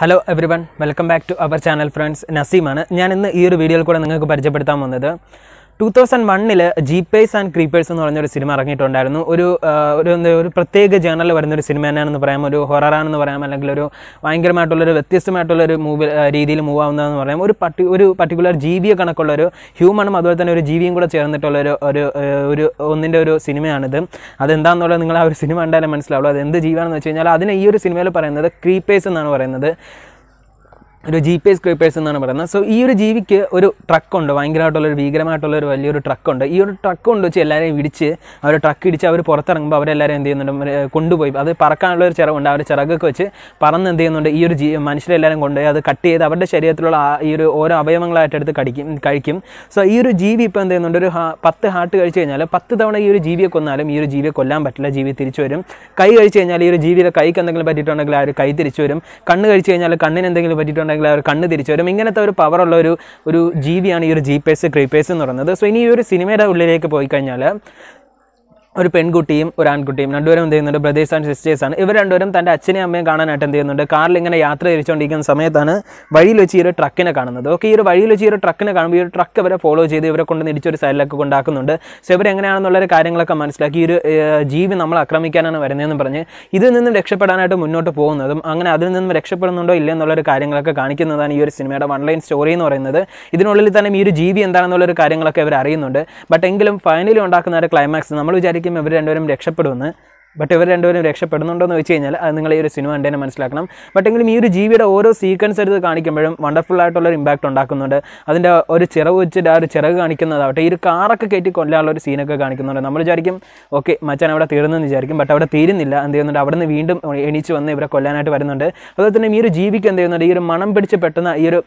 hello everyone welcome back to our channel friends നസീമാണ് ഞാൻ ഇന്ന് ഈ ഒരു വീഡിയോയിൽ കൂടെ നിങ്ങൾക്ക് പരിചയപ്പെടുത്താൻ വന്നത് ടൂ തൗസൻഡ് വണ്ണിൽ ജീപ്പേഴ്സ് ആൻഡ് ക്രീപ്പേഴ്സ് എന്ന് പറഞ്ഞൊരു സിനിമ ഇറങ്ങിയിട്ടുണ്ടായിരുന്നു ഒരു ഒരു ഒരു പ്രത്യേക ജേണലിൽ ഒരു സിനിമ തന്നെയാണെന്ന് പറയാം ഒരു ഹൊററാണെന്ന് പറയാം അല്ലെങ്കിൽ ഒരു ഭയങ്കരമായിട്ടുള്ളൊരു വ്യത്യസ്തമായിട്ടുള്ളൊരു മൂവി രീതിയിൽ മൂവ് ആവുന്നതെന്ന് പറയാം ഒരു പട്ടി ഒരു പർട്ടിക്കുലർ ജീവിയെ കണക്കുള്ള ഒരു ഹ്യൂമണും അതുപോലെ തന്നെ ഒരു ജീവിയും കൂടെ ചേർന്നിട്ടുള്ളൊരു ഒരു ഒരു ഒന്നിൻ്റെ ഒരു സിനിമയാണിത് അതെന്താണെന്നുള്ളത് നിങ്ങൾ ആ ഒരു സിനിമ ഉണ്ടായാലും മനസ്സിലാവുള്ളൂ അത് എന്ത് ജീവാണെന്ന് വെച്ച് കഴിഞ്ഞാൽ അതിനെ ഈ ഒരു സിനിമയിൽ പറയുന്നത് ക്രീപ്പേഴ്സ് എന്നാണ് പറയുന്നത് ഒരു ജി പി എസ് ക്രീപ്പേഴ്സ് എന്നാണ് പറയുന്നത് സോ ഈ ഒരു ജീവിക്ക് ഒരു ട്രക്കുണ്ട് ഭയങ്കരമായിട്ടുള്ളൊരു ഭീകരമായിട്ടുള്ളൊരു വലിയൊരു ട്രക്കുണ്ട് ഈ ഒരു ട്രക്ക് കൊണ്ട് വെച്ച് എല്ലാവരെയും ഇടിച്ച് അവർ ട്രക്ക് ഇടിച്ച് അവർ പുറത്തിറങ്ങുമ്പോൾ അവരെല്ലാവരും എന്ത് ചെയ്യുന്നുണ്ട് കൊണ്ടുപോയി അത് പറക്കാനുള്ള ഒരു ചിറകുണ്ട് അവർ ചിറകൊക്കെ വെച്ച് പറന്ന് എന്ത് ചെയ്യുന്നുണ്ട് ഈ ഒരു ജീ മനുഷ്യരെല്ലാവരും കൊണ്ടുപോയി അത് കട്ട് ചെയ്ത് അവരുടെ ശരീരത്തിലുള്ള ഈ ഒരു ഓരോ അവയവങ്ങളായിട്ട് എടുത്ത് കടിക്കും കഴിക്കും സോ ഈ ഒരു ജീവി ഇപ്പോൾ എന്ത് ചെയ്യുന്നുണ്ട് ഒരു പത്ത് ഹാർട്ട് കഴിച്ചു കഴിഞ്ഞാൽ പത്ത് തവണ ഈ ഒരു ജീവിയെ കൊന്നാലും ഈ ഒരു ജീവിയെ കൊല്ലാൻ പറ്റില്ല ജീവി തിരിച്ചു വരും കൈ കഴിച്ചു കഴിഞ്ഞാൽ ഈ ഒരു ജീവിയുടെ കൈക്ക് എന്തെങ്കിലും പറ്റിയിട്ടുണ്ടെങ്കിൽ ആ ഒരു കൈ തിരിച്ചു വരും കണ്ണ് കഴിച്ചു കഴിഞ്ഞാൽ കണ്ണിന് എന്തെങ്കിലും പറ്റിയിട്ടുണ്ടെങ്കിൽ ഉണ്ടെങ്കിൽ അവർ കണ്ണ് തിരിച്ചു വരും ഇങ്ങനത്തെ ഒരു പവറുള്ള ഒരു ഒരു ജീവിയാണ് ഈ ഒരു ജീപ്പേഴ്സ് ക്രീപ്പേഴ്സ് എന്ന് പറയുന്നത് സോ ഇനി ഈ ഒരു സിനിമയുടെ ഉള്ളിലേക്ക് പോയി കഴിഞ്ഞാൽ ഒരു പെൺകുട്ടിയും ഒരു ആൺകുട്ടിയും രണ്ടുപേരും എന്ത് ചെയ്യുന്നുണ്ട് ബ്രദേഴ്സ് ആൻഡ് സിസ്റ്റേഴ്സാണ് ഇവർ രണ്ടുപേരും തൻ്റെ അച്ഛനെയും അമ്മയും കാണാനായിട്ട് എന്ത് ചെയ്യുന്നുണ്ട് കാറിൽ ഇങ്ങനെ യാത്ര തിരിച്ചുകൊണ്ടിരിക്കുന്ന സമയത്താണ് വഴിയിൽ വെച്ച് ഈ ഒരു ട്രക്കിനെ കാണുന്നത് ഓക്കെ ഈ ഒരു വഴിയിൽ വെച്ച് ഈ ഒരു ട്രക്കിനെ കാണുമ്പോൾ ഈ ഒരു ട്രക്ക് അവരെ ഫോളോ ചെയ്ത് ഇവരെ കൊണ്ട് തിരിച്ചൊരു സൈഡിലൊക്കെ കൊണ്ടാക്കുന്നുണ്ട് സോ ഇവരെങ്ങനെയാണെന്നുള്ള കാര്യങ്ങളൊക്കെ മനസ്സിലാക്കി ഈ ഒരു ജീവി നമ്മൾ ആക്രമിക്കാനാണ് വരുന്നതെന്ന് പറഞ്ഞ് ഇതിൽ നിന്നും രക്ഷപ്പെടാനായിട്ട് മുന്നോട്ട് പോകുന്നതും അങ്ങനെ അതിൽ നിന്നും രക്ഷപ്പെടുന്നുണ്ടോ ഇല്ല ഒരു കാര്യങ്ങളൊക്കെ കാണിക്കുന്നതാണ് ഈ ഒരു സിനിമയുടെ വൺലൈൻ സ്റ്റോറി എന്ന് പറയുന്നത് ഇതിനുള്ളിൽ തന്നെ ഈ ഒരു ജീവി എന്താണെന്നുള്ളൊരു കാര്യങ്ങളൊക്കെ ഇവർ അറിയുന്നുണ്ട് ബട്ട് എങ്കിലും ഫൈനലി ഉണ്ടാക്കുന്ന ഒരു ക്ലൈമാക്സ് നമ്മൾ വിചാരിക്കും ആയിരിക്കും ഇവർ രണ്ടുപേരും രക്ഷപ്പെടുമെന്ന് ബട്ട് ഇവർ രണ്ടുപേരും രക്ഷപ്പെടുന്നുണ്ടോയെന്ന് വെച്ച് കഴിഞ്ഞാൽ അത് നിങ്ങൾ ഈ ഒരു സിനിമ കണ്ടതിനെ മനസ്സിലാക്കണം ബട്ടെങ്കിലും ഈ ഒരു ജീവിയുടെ ഓരോ സീക്വൻസ് എടുത്ത് കാണിക്കുമ്പോഴും വണ്ടർഫുൾ ആയിട്ടുള്ള ഒരു ഇമ്പാക്റ്റ് ഉണ്ടാക്കുന്നുണ്ട് അതിൻ്റെ ഒരു ചിറവ് വെച്ചിട്ട് ആ ഒരു ചിറക് കാണിക്കുന്നതാവട്ടെ ഈ ഒരു കാറൊക്കെ കയറ്റി കൊല്ലാനുള്ള ഒരു സീനൊക്കെ കാണിക്കുന്നുണ്ട് നമ്മൾ വിചാരിക്കും ഓക്കെ മച്ചാൻ അവിടെ തീർന്നെന്ന് വിചാരിക്കും ബട്ട് അവിടെ തീരുന്നില്ല എന്ത് ചെയ്യുന്നുണ്ട് അവിടെ നിന്ന് വീണ്ടും എണീച്ച് വന്ന് ഇവരെ കൊല്ലാനായിട്ട് വരുന്നുണ്ട് അതുപോലെ തന്നെ ഈ ഒരു ജീവിക്ക് എന്ത് ചെയ്യുന്നുണ്ട് ഈ ഒരു മണം പിടിച്ച് പെട്ടെന്ന് ഈ ഒരു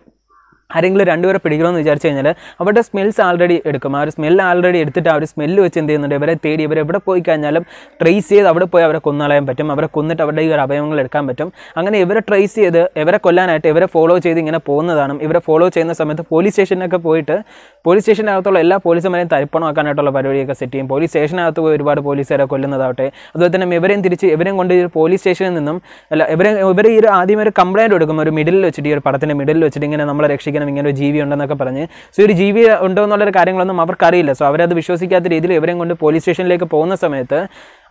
ആരെങ്കിലും രണ്ടുപേരെ പിടിക്കണമെന്ന് വിചാരിച്ചു കഴിഞ്ഞാൽ അവരുടെ സ്മെൽസ് ആൾറെഡി എടുക്കും ആ ഒരു സ്മെൽ ആൾറെഡി എടുത്തിട്ട് ആ ഒരു സ്മെല്ല് വെച്ച് എന്ത് ചെയ്യുന്നുണ്ട് ഇവരെ തേടി ഇവർ എവിടെ പോയി കഴിഞ്ഞാലും ട്രേസ് ചെയ്ത് അവിടെ പോയി അവരെ കൊന്നളയാൻ പറ്റും അവരെ കൊന്നിട്ട് അവരുടെ ഈ ഒരു അവയവങ്ങൾ എടുക്കാൻ പറ്റും അങ്ങനെ ഇവരെ ട്രേസ് ചെയ്ത് ഇവരെ കൊല്ലാനായിട്ട് ഇവരെ ഫോളോ ചെയ്ത് ഇങ്ങനെ പോകുന്നതാണ് ഇവരെ ഫോളോ ചെയ്യുന്ന സമയത്ത് പോലീസ് സ്റ്റേഷനിലൊക്കെ പോയിട്ട് പോലീസ് സ്റ്റേഷനകത്തുള്ള എല്ലാ പോലീസുമാരെയും തരിപ്പണമാക്കാനായിട്ടുള്ള പരിപാടിയൊക്കെ സെറ്റ് ചെയ്യും പോലീസ് സ്റ്റേഷനകത്ത് പോയി ഒരുപാട് പോലീസുകാരെ കൊല്ലുന്നതാവട്ടെ അതുപോലെ തന്നെ ഇവരെയും തിരിച്ച് ഇവരെയും കൊണ്ട് പോലീസ് സ്റ്റേഷനിൽ നിന്നും അല്ല ഇവരെ ഇവർ ഈ ഒരു ആദ്യം ഒരു കംപ്ലയിൻറ്റ് കൊടുക്കും ഒരു മിഡിൽ വെച്ചിട്ട് ഈ ഒരു പടത്തിൻ്റെ മിഡിൽ വെച്ചിട്ട് ഇങ്ങനെ നമ്മളെ രക്ഷിക്കണം ഇങ്ങനെ ഒരു ജീവി ഉണ്ടെന്നൊക്കെ പറഞ്ഞ് സോ ഒരു ജീവി ഉണ്ടോ എന്നുള്ളൊരു കാര്യങ്ങളൊന്നും അവർക്കറിയില്ല സോ അവരത് വിശ്വസിക്കാത്ത രീതിയിൽ ഇവരെയും കൊണ്ട് പോലീസ് സ്റ്റേഷനിലേക്ക് പോകുന്ന സമയത്ത്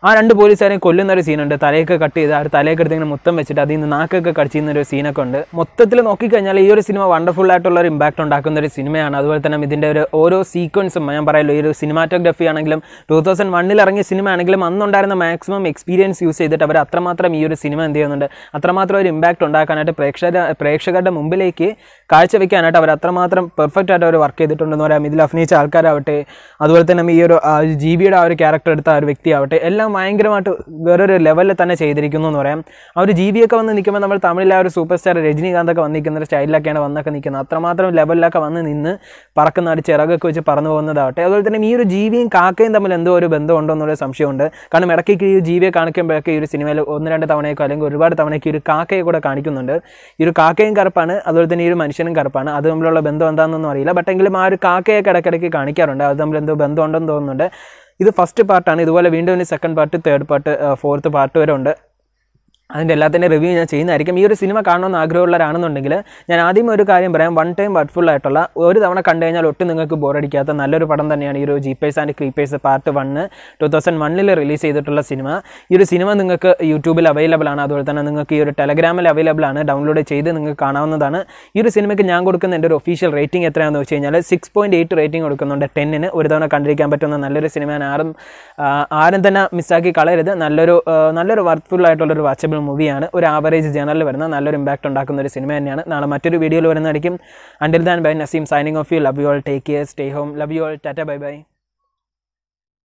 ആ രണ്ട് പോലീസുകാരെയും കൊല്ലുന്ന ഒരു സീനുണ്ട് തലയൊക്കെ കട്ട് ചെയ്ത് ആ ഒരു തലയൊക്കെ എടുത്തിങ്ങനെ മൊത്തം വെച്ചിട്ട് അതിൽ നിന്ന് നാക്കൊക്കെ കടിച്ചിരുന്ന ഒരു സീനൊക്കെ ഉണ്ട് മൊത്തത്തിൽ നോക്കിക്കഴിഞ്ഞാൽ ഈ ഒരു സിനിമ വണ്ടർഫുൾ ആയിട്ടുള്ള ഒരു ഇമ്പാക്ട് ഉണ്ടാക്കുന്ന ഒരു സിനിമയാണ് അതുപോലെ തന്നെ ഇതിൻ്റെ ഒരു ഓരോ സീക്വൻസും ഞാൻ പറയുമല്ലോ ഈ ഒരു സിനിമാറ്റോഗ്രഫി ആണെങ്കിലും ടൂ തൗസൻഡ് വണ്ണിൽ ഇറങ്ങിയ സിനിമ ആണെങ്കിലും അന്നുണ്ടായിരുന്ന മാക്സിമം എക്സ്പീരിയൻസ് യൂസ് ചെയ്തിട്ട് അവർ അത്രമാത്രം ഈ ഒരു സിനിമ എന്ത് ചെയ്യുന്നുണ്ട് അത്രമാത്രം ഒരു ഇമ്പാക്ട് ഉണ്ടാക്കാനായിട്ട് പ്രേക്ഷക പ്രേക്ഷകരുടെ മുമ്പിലേക്ക് കാഴ്ചവെക്കാനായിട്ട് അവർ അത്രമാത്രം പെർഫെക്റ്റ് ആയിട്ട് അവർ വർക്ക് ചെയ്തിട്ടുണ്ടെന്ന് പറയാം ഇതിൽ അഭിനയിച്ച ആൾക്കാരാവട്ടെ അതുപോലെ തന്നെ ഈ ഒരു ജി ആ ഒരു ക്യാരക്ടർ എടുത്ത ആ ഒരു വ്യക്തിയാവട്ടെ എല്ലാം എല്ലാം ഭയങ്കരമായിട്ട് വേറൊരു ലെവലിൽ തന്നെ ചെയ്തിരിക്കുന്നു എന്ന് പറയാം ആ ഒരു ജീവിയൊക്കെ വന്ന് നിൽക്കുമ്പോൾ നമ്മൾ തമിഴിൽ ആ ഒരു സൂപ്പർ സ്റ്റാർ ഒക്കെ വന്നിരിക്കുന്ന ഒരു സ്റ്റൈലിലൊക്കെയാണ് വന്നൊക്കെ നിൽക്കുന്നത് അത്രമാത്രം ലെവലിലൊക്കെ വന്ന് നിന്ന് പറക്കുന്ന ഒരു ചിറകൊക്കെ വെച്ച് പറന്നു പോകുന്നതാവട്ടെ അതുപോലെ തന്നെ ഈ ഒരു ജീവിയും കാക്കയും തമ്മിൽ എന്തോ ഒരു ബന്ധമുണ്ടോ എന്നുള്ള സംശയമുണ്ട് കാരണം ഇടയ്ക്ക് ഈ ജീവിയെ കാണിക്കുമ്പോഴൊക്കെ ഈ ഒരു സിനിമയിൽ ഒന്ന് രണ്ട് തവണയൊക്കെ അല്ലെങ്കിൽ ഒരുപാട് തവണയൊക്കെ ഈ ഒരു കാക്കയെ കൂടെ കാണിക്കുന്നുണ്ട് ഈ ഒരു കാക്കയും കറുപ്പാണ് അതുപോലെ തന്നെ ഈ ഒരു മനുഷ്യനും കറുപ്പാണ് അത് തമ്മിലുള്ള ബന്ധം എന്താണെന്നൊന്നും അറിയില്ല ബട്ട് എങ്കിലും ആ ഒരു കാക്കയൊക്കെ ഇടയ്ക്കിടയ്ക്ക് കാണിക്കാറുണ്ട് അത് തമ്മിൽ എന്തോ ബന്ധമുണ്ടെന്ന് തോന്നുന്നുണ്ട് ഇത് ഫസ്റ്റ് പാർട്ടാണ് ഇതുപോലെ വീണ്ടും ഇനി second part third part fourth part വരെ ഉണ്ട് അതിൻ്റെ എല്ലാത്തിൻ്റെ റിവ്യൂ ഞാൻ ചെയ്യുന്നതായിരിക്കും ഈ ഒരു സിനിമ കാണണമെന്ന് ആഗ്രഹമുള്ളവരാണെന്നുണ്ടെങ്കിൽ ഞാൻ ആദ്യം ഒരു കാര്യം പറയാം വൺ ടൈം ഫുൾ ആയിട്ടുള്ള ഒരു തവണ കണ്ടു കഴിഞ്ഞാൽ ഒട്ടും നിങ്ങൾക്ക് ബോറടിക്കാത്ത നല്ലൊരു പടം തന്നെയാണ് ഈ ഒരു Jeepers and Creepers part one two thousand വണ്ണിൽ റിലീസ് ചെയ്തിട്ടുള്ള സിനിമ ഈ ഒരു സിനിമ നിങ്ങൾക്ക് യൂട്യൂബിൽ അവൈലബിൾ ആണ് അതുപോലെ തന്നെ നിങ്ങൾക്ക് ഈ ഒരു ടെലഗ്രാമിൽ അവൈലബിൾ ആണ് ഡൗൺലോഡ് ചെയ്ത് നിങ്ങൾക്ക് കാണാവുന്നതാണ് ഈ ഒരു സിനിമയ്ക്ക് ഞാൻ കൊടുക്കുന്ന എൻ്റെ ഒരു ഒഫീഷ്യൽ റേറ്റിംഗ് എത്രയാണെന്ന് വെച്ച് കഴിഞ്ഞാൽ സിക്സ് പോയിൻറ്റ് എയ്റ്റ് റേറ്റിംഗ് കൊടുക്കുന്നുണ്ട് ടെന്നിന് ഒരു തവണ കണ്ടിരിക്കാൻ പറ്റുന്ന നല്ലൊരു സിനിമയാണ് ആരും ആരും തന്നെ മിസ്സാക്കി കളയരുത് നല്ലൊരു നല്ലൊരു വർത്ത്ഫുൾ ആയിട്ടുള്ളൊരു വാച്ചബിൾ ഒരു മൂവിയാണ് ഒരു ആവറേജ് ജേണലിൽ വരുന്ന നല്ലൊരു ഇമ്പാക്ട് ഉണ്ടാക്കുന്ന ഒരു സിനിമ തന്നെയാണ് നാളെ മറ്റൊരു വീഡിയോയിൽ വരുന്നതായിരിക്കും until then bye Naseem signing off you love you all take care stay home love you all tata bye by